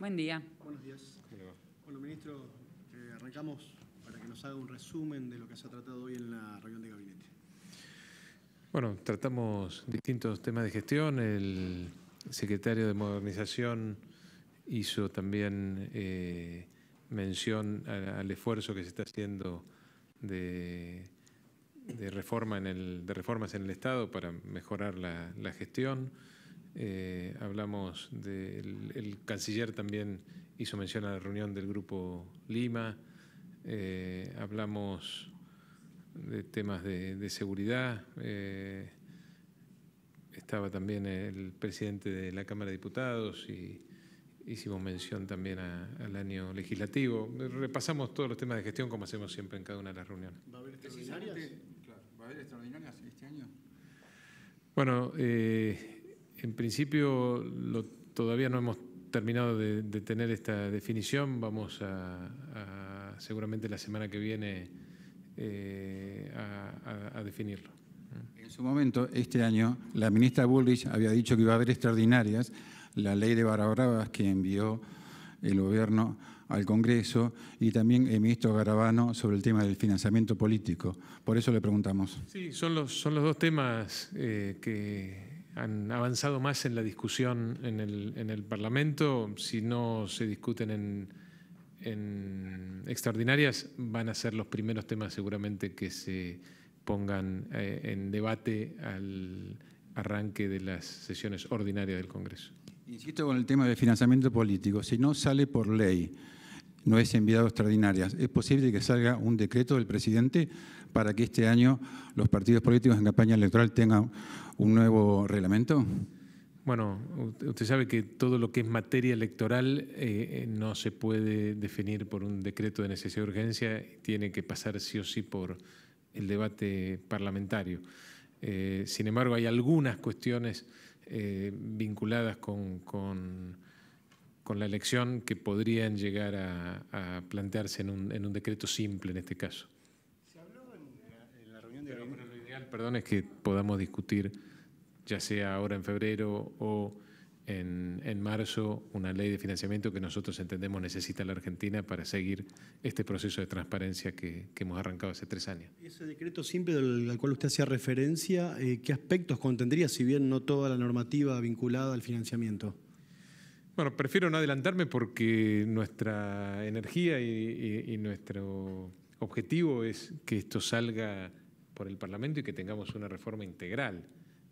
Buen día. Buenos días. Bueno, ministro, eh, arrancamos para que nos haga un resumen de lo que se ha tratado hoy en la reunión de gabinete. Bueno, tratamos distintos temas de gestión. El secretario de Modernización hizo también eh, mención al esfuerzo que se está haciendo de, reforma en el, de reformas en el Estado para mejorar la gestión. Eh, hablamos del el canciller también hizo mención a la reunión del Grupo Lima. Eh, hablamos de temas de, seguridad. Eh, estaba también el presidente de la Cámara de Diputados y hicimos mención también al año legislativo. Repasamos todos los temas de gestión como hacemos siempre en cada una de las reuniones. ¿Va a haber extraordinarias? este año? Bueno, en principio lo, todavía no hemos terminado de, tener esta definición. Vamos a, seguramente la semana que viene eh, a, definirlo. En su momento, este año, la ministra Bullrich había dicho que iba a haber extraordinarias. La ley de Barabravas que envió el gobierno al Congreso y también el ministro Garabano sobre el tema del financiamiento político. Por eso le preguntamos. Sí, son los, son los dos temas eh, que han avanzado más en la discusión en el, Parlamento. Si no se discuten en, extraordinarias, van a ser los primeros temas seguramente que se pongan eh, en debate al arranque de las sesiones ordinarias del Congreso. Insisto con el tema del financiamiento político. Si no sale por ley, no es enviado extraordinarias, es posible que salga un decreto del presidente para que este año los partidos políticos en campaña electoral tengan un nuevo reglamento? Bueno, usted sabe que todo lo que es materia electoral eh, eh, no se puede definir por un decreto de necesidad de urgencia, tiene que pasar sí o sí por el debate parlamentario. Eh, sin embargo, hay algunas cuestiones vinculadas con, con, la elección que podrían llegar a, plantearse en un, en un, decreto simple en este caso perdón, es que podamos discutir, ya sea ahora en febrero o en, marzo, una ley de financiamiento que nosotros entendemos necesita la Argentina para seguir este proceso de transparencia que, hemos arrancado hace tres años. Ese decreto simple al cual usted hacía referencia, eh, ¿qué aspectos contendría, si bien no toda la normativa vinculada al financiamiento? Bueno, prefiero no adelantarme porque nuestra energía y nuestro objetivo es que esto salga por el Parlamento y que tengamos una reforma integral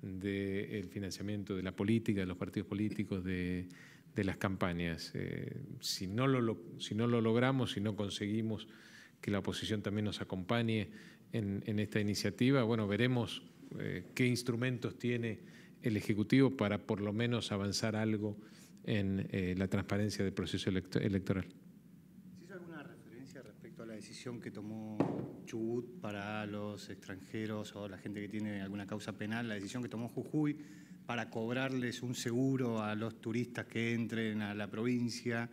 del financiamiento de la política, de los partidos políticos, de, las campañas. Eh, si, no lo, si no lo logramos, si no conseguimos que la oposición también nos acompañe en, esta iniciativa, bueno, veremos eh, qué instrumentos tiene el Ejecutivo para por lo menos avanzar algo en eh, la transparencia del proceso electoral. ¿Se hizo alguna referencia respecto a la decisión que tomó Chubut para los extranjeros o la gente que tiene alguna causa penal, la decisión que tomó Jujuy para cobrarles un seguro a los turistas que entren a la provincia.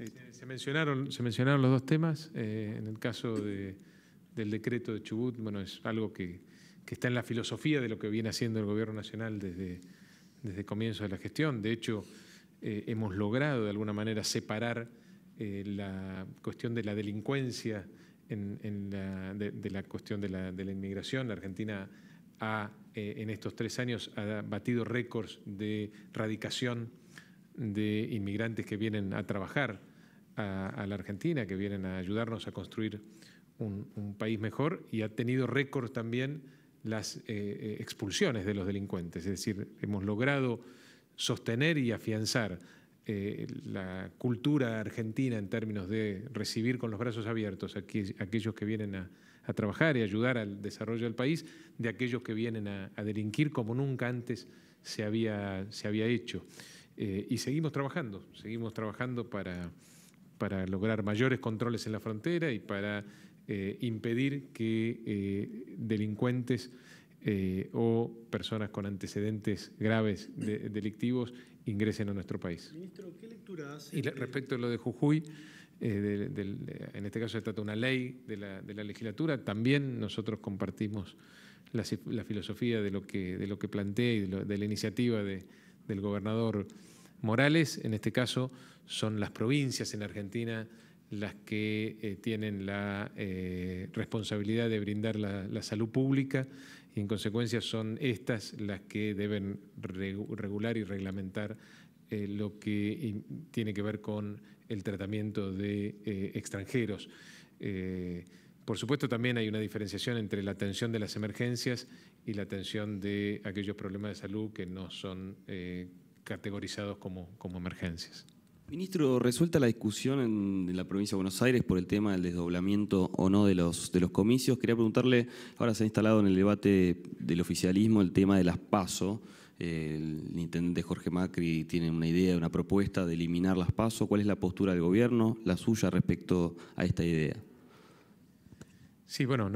Eh, se, mencionaron, se mencionaron los dos temas. Eh, en el caso del decreto de Chubut, bueno, es algo que, está en la filosofía de lo que viene haciendo el Gobierno Nacional desde, desde el comienzo de la gestión. De hecho, eh, hemos logrado de alguna manera separar la cuestión de la delincuencia en, de, la cuestión de la, inmigración. La Argentina ha, eh, en estos tres años ha batido récords de radicación de inmigrantes que vienen a trabajar a, la Argentina, que vienen a ayudarnos a construir un, país mejor y ha tenido récords también las eh, eh, expulsiones de los delincuentes. Es decir, hemos logrado sostener y afianzar eh, la cultura argentina en términos de recibir con los brazos abiertos a aquellos que vienen a, trabajar y ayudar al desarrollo del país, de aquellos que vienen a, delinquir como nunca antes se había, se había hecho. Eh, y seguimos trabajando, seguimos trabajando para, para lograr mayores controles en la frontera y para eh, impedir que delincuentes eh, o personas con antecedentes graves delictivos ingresen a nuestro país. Ministro, ¿qué lectura hace? Y respecto a lo de Jujuy, eh, eh, en este caso se trata de una ley de la, legislatura, también nosotros compartimos la, filosofía de lo que, de plantea y de, la iniciativa del gobernador Morales. En este caso son las provincias en Argentina las que eh, tienen la eh, responsabilidad de brindar la, salud pública y en consecuencia son estas las que deben regular y reglamentar eh, lo que tiene que ver con el tratamiento de extranjeros. por supuesto también hay una diferenciación entre la atención de las emergencias y la atención de aquellos problemas de salud que no son categorizados como emergencias. Ministro, resuelta la discusión en, la provincia de Buenos Aires por el tema del desdoblamiento o no de los, de los comicios. Quería preguntarle, ahora se ha instalado en el debate del oficialismo el tema de las PASO. El intendente Jorge Macri tiene una idea, una propuesta de eliminar las PASO. ¿Cuál es la postura del gobierno, la suya respecto a esta idea? Sí, bueno,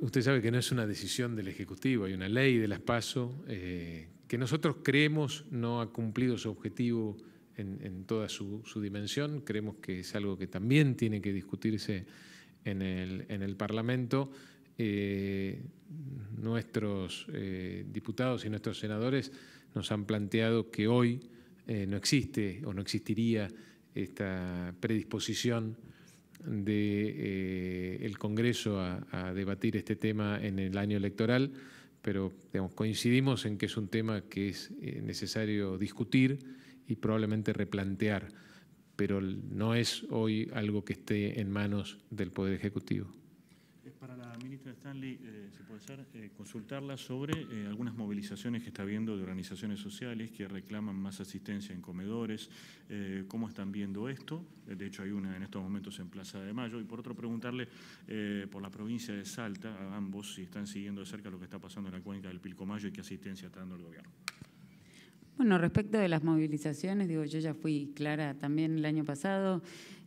usted sabe que no es una decisión del Ejecutivo, hay una ley de las PASO eh, que nosotros creemos no ha cumplido su objetivo en, toda su, dimensión. Creemos que es algo que también tiene que discutirse en el, Parlamento. Eh, nuestros eh, diputados y nuestros senadores nos han planteado que hoy eh, no existe o no existiría esta predisposición del Congreso a, debatir este tema en el año electoral, pero coincidimos en que es un tema que es necesario discutir y probablemente replantear, pero no es hoy algo que esté en manos del Poder Ejecutivo. para la ministra Stanley, eh, si puede ser, eh, consultarla sobre eh, algunas movilizaciones que está viendo de organizaciones sociales que reclaman más asistencia en comedores, cómo están viendo esto. De hecho, hay una en estos momentos en Plaza de Mayo. Y por otro, preguntarle por la provincia de Salta, a ambos, si están siguiendo de cerca lo que está pasando en la cuenca del Pilcomayo y qué asistencia está dando el gobierno. Bueno, respecto de las movilizaciones, digo, yo ya fui clara también el año pasado.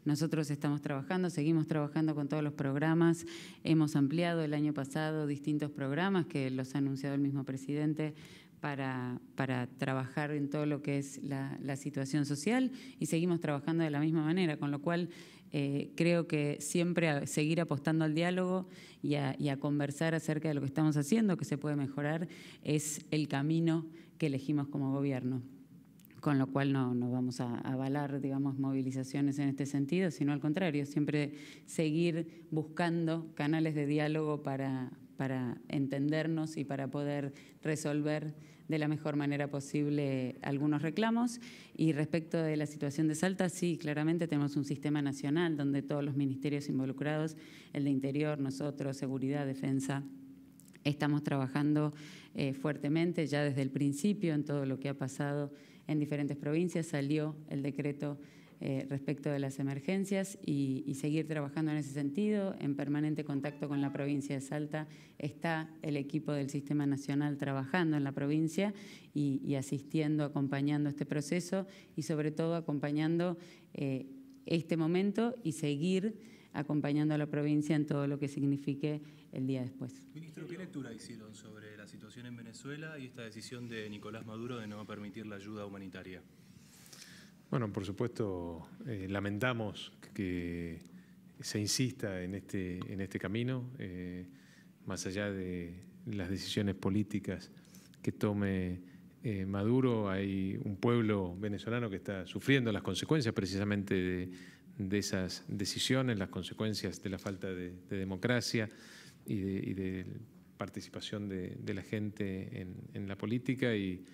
Nosotros estamos trabajando, seguimos trabajando con todos los programas. Hemos ampliado el año pasado distintos programas que los ha anunciado el mismo presidente para, para trabajar en todo lo que es la, situación social y seguimos trabajando de la misma manera, con lo cual eh, creo que siempre seguir apostando al diálogo y a, conversar acerca de lo que estamos haciendo, que se puede mejorar, es el camino que elegimos como gobierno con lo cual no, no, vamos a avalar, digamos, movilizaciones en este sentido, sino al contrario, siempre seguir buscando canales de diálogo para, para entendernos y para poder resolver de la mejor manera posible algunos reclamos. Y respecto de la situación de Salta, sí, claramente tenemos un sistema nacional donde todos los ministerios involucrados, el de Interior, nosotros, Seguridad, Defensa, estamos trabajando eh, fuertemente ya desde el principio en todo lo que ha pasado en diferentes provincias. Salió el decreto eh, respecto de las emergencias y, seguir trabajando en ese sentido. En permanente contacto con la provincia de Salta está el equipo del Sistema Nacional trabajando en la provincia y, asistiendo, acompañando este proceso y sobre todo acompañando eh, este momento y seguir acompañando a la provincia en todo lo que signifique el día después. Ministro, ¿qué lectura hicieron sobre la situación en Venezuela y esta decisión de Nicolás Maduro de no permitir la ayuda humanitaria? Bueno, por supuesto, eh, lamentamos que se insista en este, en este camino, eh, más allá de las decisiones políticas que tome eh, Maduro, hay un pueblo venezolano que está sufriendo las consecuencias precisamente de, esas decisiones, las consecuencias de la falta de, democracia y de, participación de, la gente en, en la política y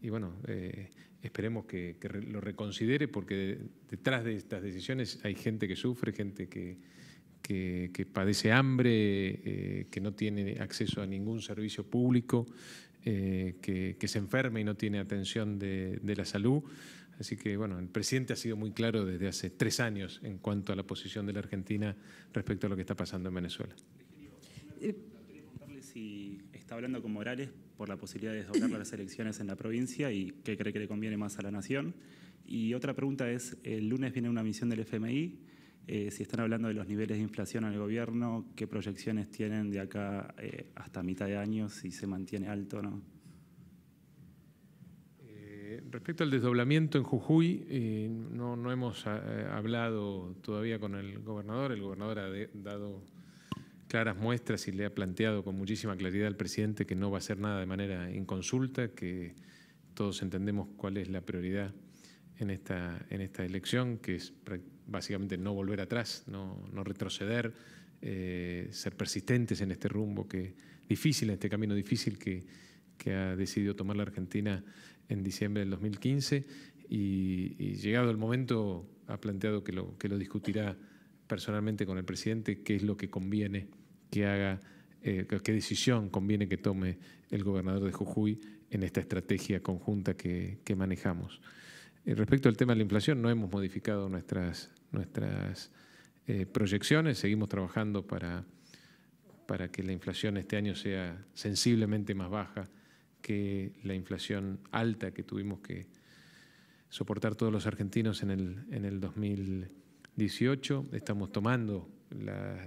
y bueno, eh, esperemos que, lo reconsidere porque detrás de estas decisiones hay gente que sufre, gente que, que, padece hambre, eh, que no tiene acceso a ningún servicio público, eh, que, se enferma y no tiene atención de, la salud. Así que bueno, el presidente ha sido muy claro desde hace tres años en cuanto a la posición de la Argentina respecto a lo que está pasando en Venezuela. Quería si está hablando con Morales por la posibilidad de desdoblar las elecciones en la provincia y qué cree que le conviene más a la nación. Y otra pregunta es, el lunes viene una misión del FMI, eh, si están hablando de los niveles de inflación en el gobierno, qué proyecciones tienen de acá eh, hasta mitad de año, si se mantiene alto o no. Eh, respecto al desdoblamiento en Jujuy, no, no, hemos hablado todavía con el gobernador. El gobernador ha dado claras muestras y le ha planteado con muchísima claridad al presidente que no va a hacer nada de manera inconsulta, que todos entendemos cuál es la prioridad en esta, en esta elección, que es básicamente no volver atrás, no, retroceder, eh, ser persistentes en este rumbo que difícil, este camino difícil que, que ha decidido tomar la Argentina en diciembre del 2015 y, llegado el momento ha planteado que lo, que lo discutirá personalmente con el presidente qué es lo que conviene que haga, eh, qué decisión conviene que tome el gobernador de Jujuy en esta estrategia conjunta que, manejamos. Eh, respecto al tema de la inflación, no hemos modificado nuestras, nuestras eh, proyecciones, seguimos trabajando para, para que la inflación este año sea sensiblemente más baja que la inflación alta que tuvimos que soportar todos los argentinos en el, en el 2020 18. Estamos tomando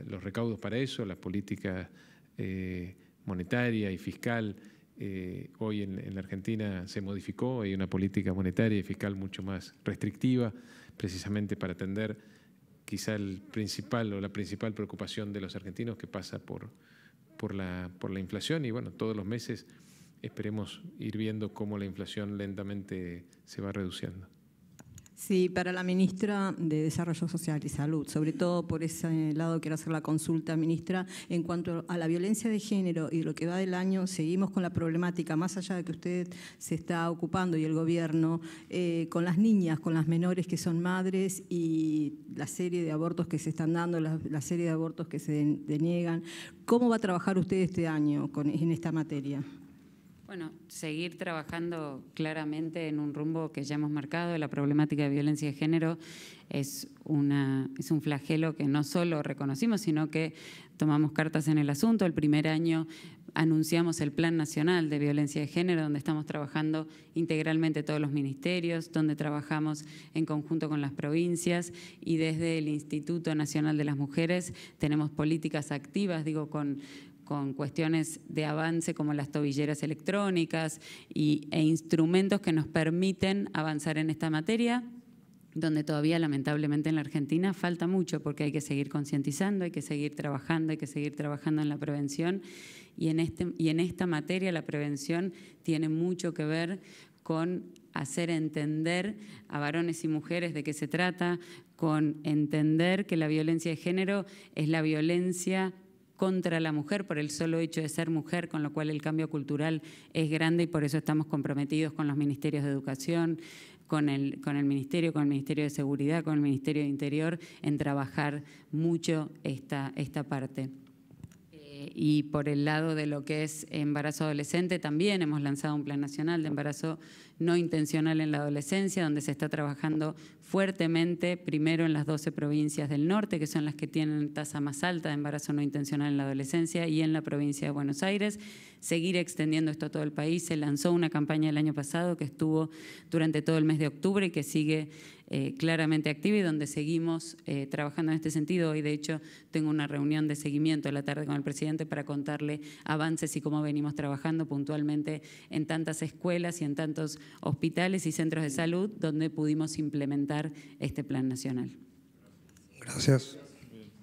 los recaudos para eso, la política eh, monetaria y fiscal. Eh, hoy en, la Argentina se modificó, hay una política monetaria y fiscal mucho más restrictiva, precisamente para atender quizá el principal o la principal preocupación de los argentinos que pasa por, por, la, por la inflación. Y bueno, todos los meses esperemos ir viendo cómo la inflación lentamente se va reduciendo. Sí, para la ministra de Desarrollo Social y Salud, sobre todo por ese lado quiero hacer la consulta, ministra, en cuanto a la violencia de género y lo que va del año, seguimos con la problemática, más allá de que usted se está ocupando y el gobierno, eh, con las niñas, con las menores que son madres y la serie de abortos que se están dando, la, serie de abortos que se deniegan. ¿Cómo va a trabajar usted este año en esta materia? Bueno, seguir trabajando claramente en un rumbo que ya hemos marcado. La problemática de violencia de género es, una, es un flagelo que no solo reconocimos, sino que tomamos cartas en el asunto. El primer año anunciamos el Plan Nacional de Violencia de Género, donde estamos trabajando integralmente todos los ministerios, donde trabajamos en conjunto con las provincias y desde el Instituto Nacional de las Mujeres tenemos políticas activas, digo, con con cuestiones de avance como las tobilleras electrónicas e instrumentos que nos permiten avanzar en esta materia donde todavía lamentablemente en la Argentina falta mucho porque hay que seguir concientizando, hay que seguir trabajando, hay que seguir trabajando en la prevención y en, este, y en esta materia la prevención tiene mucho que ver con hacer entender a varones y mujeres de qué se trata, con entender que la violencia de género es la violencia contra la mujer por el solo hecho de ser mujer, con lo cual el cambio cultural es grande y por eso estamos comprometidos con los ministerios de educación, con el, con el Ministerio, con el Ministerio de Seguridad, con el Ministerio de Interior, en trabajar mucho esta, esta parte eh, y por el lado de lo que es embarazo adolescente, también hemos lanzado un plan nacional de embarazo no intencional en la adolescencia, donde se está trabajando fuertemente, primero en las 12 provincias del norte, que son las que tienen tasa más alta de embarazo no intencional en la adolescencia, y en la provincia de Buenos Aires. Seguir extendiendo esto a todo el país. Se lanzó una campaña el año pasado que estuvo durante todo el mes de octubre y que sigue eh, claramente activa y donde seguimos eh, trabajando en este sentido. Hoy, de hecho, tengo una reunión de seguimiento a la tarde con el presidente para contarle avances y cómo venimos trabajando puntualmente en tantas escuelas y en tantos hospitales y centros de salud donde pudimos implementar este plan nacional. Gracias.